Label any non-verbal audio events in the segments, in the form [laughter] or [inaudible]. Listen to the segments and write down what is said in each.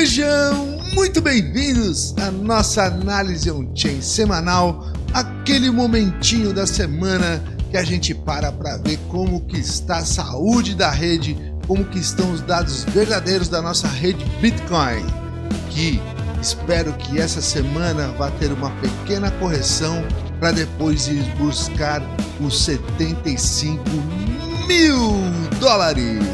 Sejam muito bem-vindos à nossa análise on-chain semanal, aquele momentinho da semana que a gente para para ver como que está a saúde da rede, como que estão os dados verdadeiros da nossa rede Bitcoin, que espero que essa semana vá ter uma pequena correção para depois ir buscar os 75 mil dólares.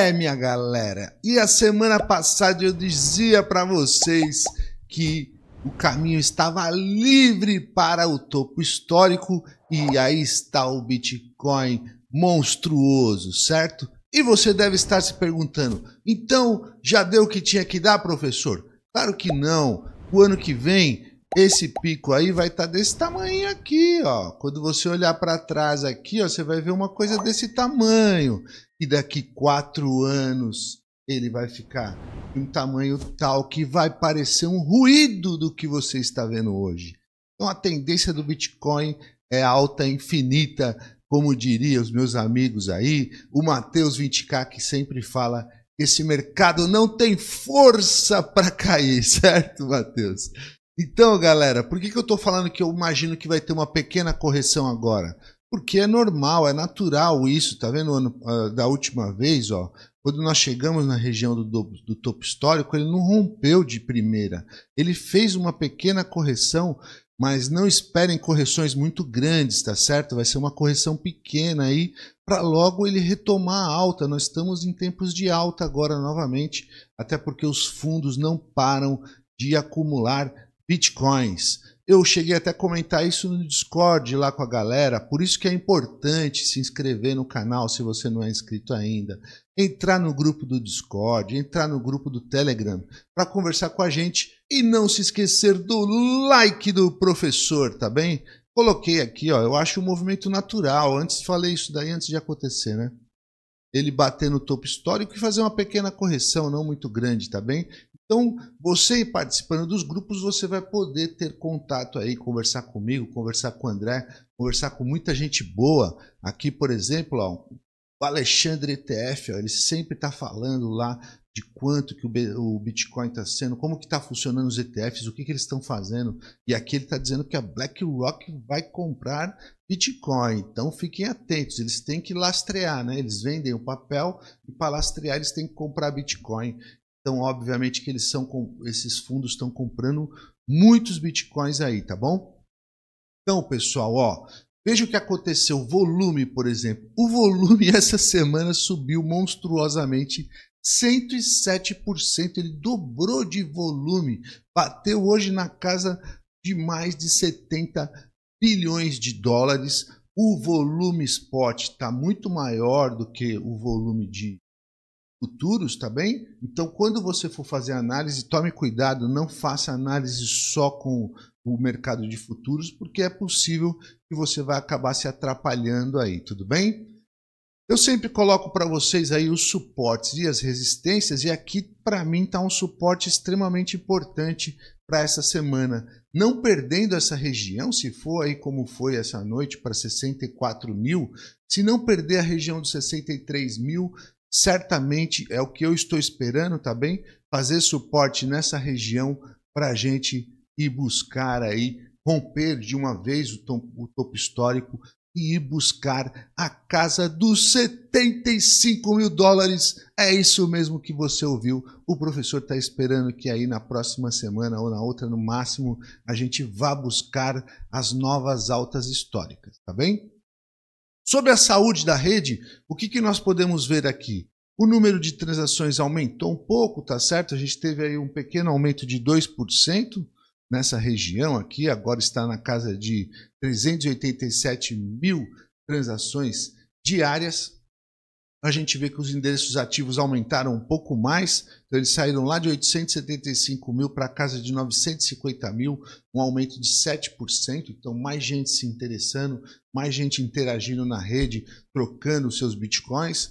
É, minha galera, e a semana passada eu dizia para vocês que o caminho estava livre para o topo histórico e aí está o Bitcoin monstruoso, certo? E você deve estar se perguntando: então já deu o que tinha que dar, professor? Claro que não. O ano que vem esse pico aí vai estar tá desse tamanho aqui, ó. Quando você olhar para trás aqui, ó, você vai ver uma coisa desse tamanho. E daqui quatro anos ele vai ficar de um tamanho tal que vai parecer um ruído do que você está vendo hoje. Então a tendência do Bitcoin é alta infinita, como diria os meus amigos aí, o Matheus 20K que sempre fala esse mercado não tem força para cair, [laughs] certo, Matheus? Então, galera, por que, que eu estou falando que eu imagino que vai ter uma pequena correção agora? Porque é normal, é natural isso, tá vendo? Ano, uh, da última vez, ó, quando nós chegamos na região do, do, do, topo histórico, ele não rompeu de primeira. Ele fez uma pequena correção, mas não esperem correções muito grandes, tá certo? Vai ser uma correção pequena aí, para logo ele retomar a alta. Nós estamos em tempos de alta agora novamente, até porque os fundos não param de acumular bitcoins. Eu cheguei até a comentar isso no Discord lá com a galera, por isso que é importante se inscrever no canal se você não é inscrito ainda, entrar no grupo do Discord, entrar no grupo do Telegram para conversar com a gente e não se esquecer do like do professor, tá bem? Coloquei aqui, ó, eu acho um movimento natural. Antes falei isso daí antes de acontecer, né? Ele bater no topo histórico e fazer uma pequena correção, não muito grande, tá bem? Então, você participando dos grupos, você vai poder ter contato aí, conversar comigo, conversar com o André, conversar com muita gente boa. Aqui, por exemplo, ó, o Alexandre ETF, ó, ele sempre está falando lá de quanto que o Bitcoin está sendo, como que está funcionando os ETFs, o que, que eles estão fazendo. E aqui ele está dizendo que a BlackRock vai comprar Bitcoin. Então fiquem atentos, eles têm que lastrear, né? Eles vendem o papel e para lastrear eles têm que comprar Bitcoin. Então, obviamente que eles são esses fundos estão comprando muitos bitcoins aí, tá bom? Então, pessoal, ó, veja o que aconteceu. O volume, por exemplo, o volume [laughs] essa semana subiu monstruosamente 107%, ele dobrou de volume, bateu hoje na casa de mais de 70 bilhões de dólares. O volume spot está muito maior do que o volume de futuros, tá bem? Então, quando você for fazer análise, tome cuidado, não faça análise só com o mercado de futuros, porque é possível que você vai acabar se atrapalhando aí, tudo bem? Eu sempre coloco para vocês aí os suportes e as resistências, e aqui para mim está um suporte extremamente importante para essa semana. Não perdendo essa região, se for aí como foi essa noite para 64 mil, se não perder a região dos 63 mil, certamente é o que eu estou esperando, tá bem? Fazer suporte nessa região para a gente ir buscar aí, romper de uma vez o topo, o topo histórico e ir buscar a casa dos 75 mil dólares. É isso mesmo que você ouviu. O professor está esperando que aí na próxima semana ou na outra, no máximo, a gente vá buscar as novas altas históricas, tá bem? Sobre a saúde da rede, o que, que nós podemos ver aqui? O número de transações aumentou um pouco, tá certo? A gente teve aí um pequeno aumento de 2% nessa região aqui, agora está na casa de 387 mil transações diárias a gente vê que os endereços ativos aumentaram um pouco mais, então eles saíram lá de 875 mil para casa de 950 mil, um aumento de 7%. Então, mais gente se interessando, mais gente interagindo na rede, trocando seus bitcoins.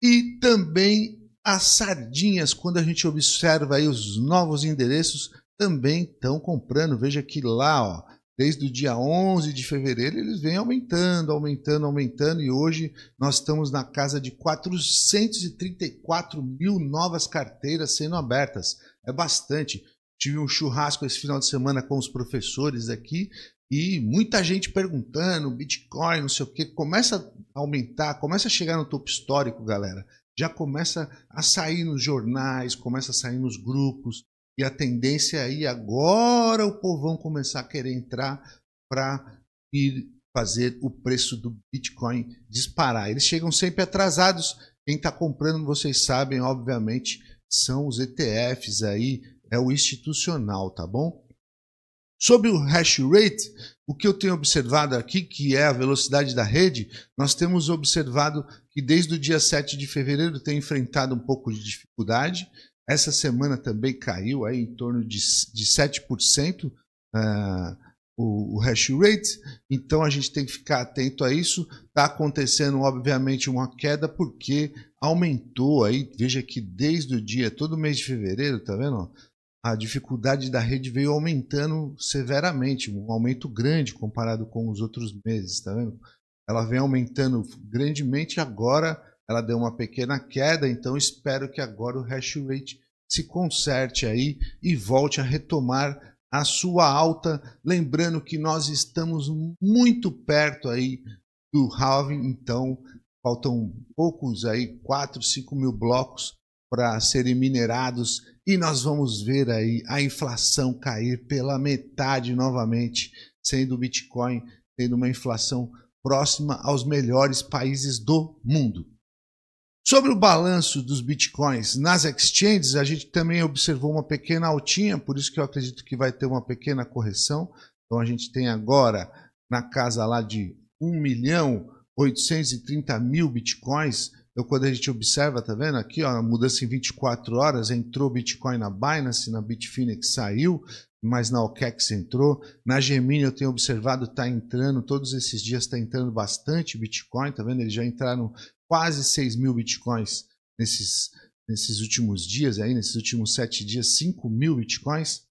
E também as sardinhas, quando a gente observa aí os novos endereços, também estão comprando. Veja que lá, ó desde o dia 11 de fevereiro, eles vêm aumentando, aumentando, aumentando, e hoje nós estamos na casa de 434 mil novas carteiras sendo abertas. É bastante. Tive um churrasco esse final de semana com os professores aqui e muita gente perguntando, Bitcoin, não sei o que, começa a aumentar, começa a chegar no topo histórico, galera. Já começa a sair nos jornais, começa a sair nos grupos, e a tendência é aí agora o povão começar a querer entrar para ir fazer o preço do Bitcoin disparar. Eles chegam sempre atrasados. Quem está comprando, vocês sabem, obviamente, são os ETFs aí, é o institucional, tá bom? Sobre o hash rate, o que eu tenho observado aqui, que é a velocidade da rede, nós temos observado que desde o dia 7 de fevereiro tem enfrentado um pouco de dificuldade. Essa semana também caiu aí em torno de, de 7% uh, ah, o, o hash rate, então a gente tem que ficar atento a isso. Está acontecendo, obviamente, uma queda porque aumentou aí, veja que desde o dia, todo mês de fevereiro, tá vendo? A dificuldade da rede veio aumentando severamente, um aumento grande comparado com os outros meses, tá vendo? Ela vem aumentando grandemente agora ela deu uma pequena queda, então espero que agora o hash rate se conserte aí e volte a retomar a sua alta. Lembrando que nós estamos muito perto aí do halving, então faltam poucos aí, 4, 5 mil blocos para serem minerados e nós vamos ver aí a inflação cair pela metade novamente, sendo o Bitcoin tendo uma inflação próxima aos melhores países do mundo. Sobre o balanço dos bitcoins nas exchanges, a gente também observou uma pequena altinha, por isso que eu acredito que vai ter uma pequena correção. Então a gente tem agora na casa lá de 1 milhão 830 mil bitcoins. Então quando a gente observa, tá vendo aqui, ó, a mudança em 24 horas, entrou bitcoin na Binance, na Bitfinex saiu, mas na OKEX entrou. Na Gemini eu tenho observado, está entrando, todos esses dias está entrando bastante Bitcoin, tá vendo? Eles já entraram quase 6 mil bitcoins nesses, nesses últimos dias aí, nesses últimos sete dias, 5 mil bitcoins.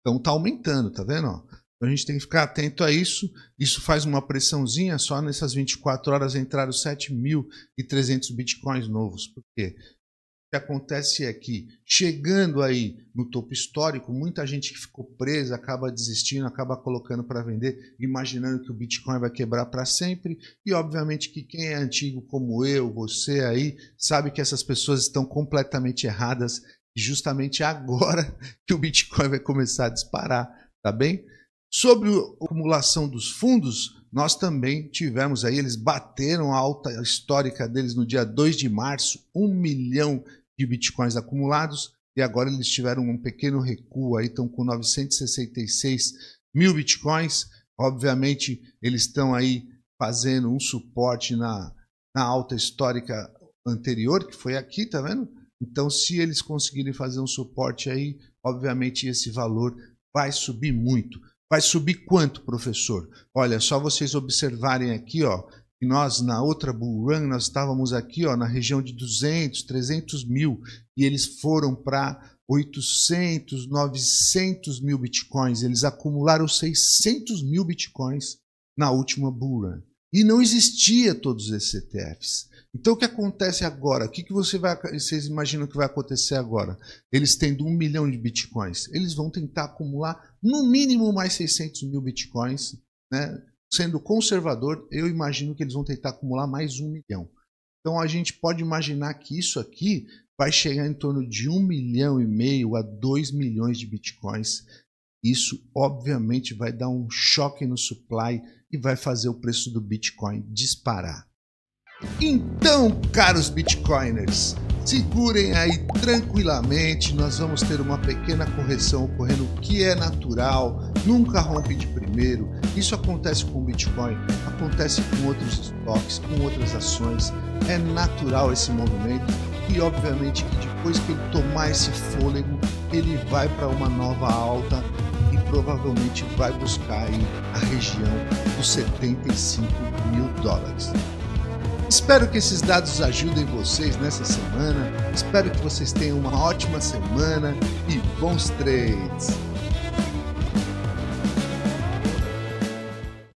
Então tá aumentando, tá vendo? Ó? Então a gente tem que ficar atento a isso. Isso faz uma pressãozinha só nessas 24 horas entraram 7.300 bitcoins novos. Por quê? que acontece é que, chegando aí no topo histórico, muita gente que ficou presa acaba desistindo, acaba colocando para vender, imaginando que o Bitcoin vai quebrar para sempre. E, obviamente, que quem é antigo como eu, você aí, sabe que essas pessoas estão completamente erradas, justamente agora [laughs] que o Bitcoin vai começar a disparar, tá bem? Sobre a acumulação dos fundos, nós também tivemos aí, eles bateram a alta histórica deles no dia 2 de março, 1 milhão de bitcoins acumulados e agora eles tiveram um pequeno recuo, aí estão com 966 mil bitcoins. Obviamente, eles estão aí fazendo um suporte na, na alta histórica anterior, que foi aqui, tá vendo? Então, se eles conseguirem fazer um suporte aí, obviamente esse valor vai subir muito. Vai subir quanto, professor? Olha, só vocês observarem aqui, ó, e nós, na outra Bull Run, nós estávamos aqui ó, na região de 200, 300 mil. E eles foram para 800, 900 mil bitcoins. Eles acumularam 600 mil bitcoins na última Bull Run. E não existia todos esses ETFs. Então o que acontece agora? O que, que você vai, vocês imaginam que vai acontecer agora? Eles tendo um milhão de bitcoins, eles vão tentar acumular no mínimo mais 600 mil bitcoins, né? sendo conservador, eu imagino que eles vão tentar acumular mais um milhão. Então a gente pode imaginar que isso aqui vai chegar em torno de um milhão e meio a dois milhões de bitcoins. Isso obviamente vai dar um choque no supply e vai fazer o preço do Bitcoin disparar. Então, caros Bitcoiners, segurem aí tranquilamente, nós vamos ter uma pequena correção ocorrendo que é natural nunca rompe de primeiro. Isso acontece com o Bitcoin, acontece com outros estoques, com outras ações. É natural esse movimento e obviamente que depois que ele tomar esse fôlego, ele vai para uma nova alta e provavelmente vai buscar aí a região dos 75 mil dólares. Espero que esses dados ajudem vocês nessa semana. Espero que vocês tenham uma ótima semana e bons trades!